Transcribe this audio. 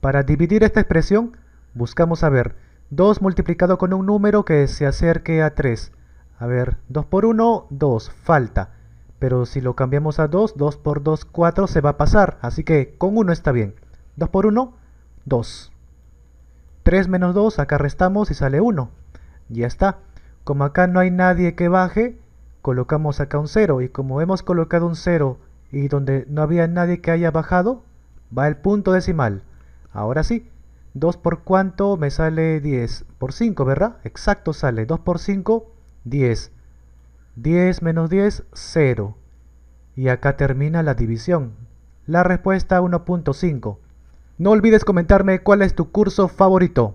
Para dividir esta expresión, buscamos a ver, 2 multiplicado con un número que se acerque a 3. A ver, 2 por 1, 2, falta. Pero si lo cambiamos a 2, 2 por 2, 4, se va a pasar. Así que con 1 está bien. 2 por 1, 2. 3 menos 2, acá restamos y sale 1. Ya está. Como acá no hay nadie que baje, colocamos acá un 0. Y como hemos colocado un 0 y donde no había nadie que haya bajado, va el punto decimal. Ahora sí, 2 por cuánto me sale 10 por 5, ¿verdad? Exacto sale, 2 por 5, 10. 10 menos 10, 0. Y acá termina la división. La respuesta 1.5. No olvides comentarme cuál es tu curso favorito.